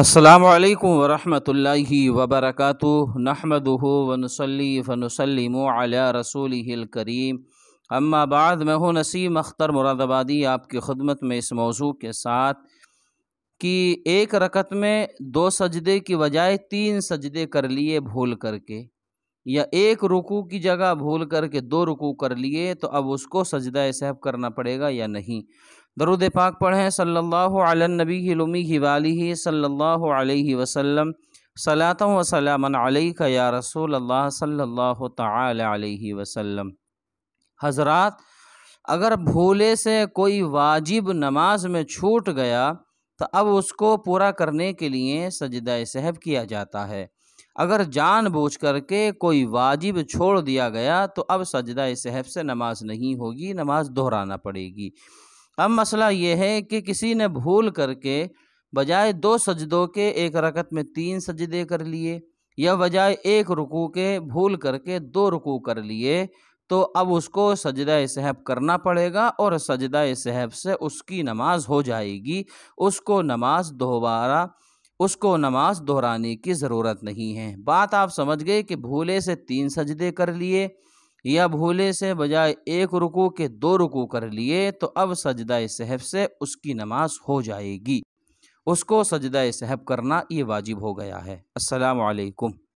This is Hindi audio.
असलकम वरहमल वबरक नहमद वनसली फ़नसलम रसूल करीम अम्मा बाद मैं हूँ नसीम अख्तर मुरादाबादी आपकी खदमत में इस मौजू के साथ कि एक रकत में दो सजदे की बजाय तीन सजदे कर लिए भूल करके या एक रुकू की जगह भूल करके दो रुकू कर लिए तो अब उसको सजदा सहब करना पड़ेगा या नहीं दरुद पाक पढ़ें सल्लाबी नबी वाली सल्ला वसलम सलात वसलाम अलैक या रसूल अल्लाह सल्लल्लाहु अलैहि वसल्लम हजरत अगर भूले से कोई वाजिब नमाज में छूट गया तो अब उसको पूरा करने के लिए सजदा सहब किया जाता है अगर जानबूझ करके कोई वाजिब छोड़ दिया गया तो अब सजदा सहब से नमाज नहीं होगी नमाज दोहराना पड़ेगी अब मसला ये है कि किसी ने भूल करके बजाय दो सजदों के एक रकत में तीन सजदे कर लिए या बजाय एक रुकू के भूल करके दो रुकू कर लिए तो अब उसको सजदा सहब करना पड़ेगा और सजदा सहब से उसकी नमाज हो जाएगी उसको नमाज दोबारा उसको नमाज दोहराने की ज़रूरत नहीं है बात आप समझ गए कि भूले से तीन सजदे कर लिए या भूले से बजाय एक रुकू के दो रुकू कर लिए तो अब सजदा सहब से उसकी नमाज हो जाएगी उसको सजदा सहब करना ये वाजिब हो गया है अस्सलाम वालेकुम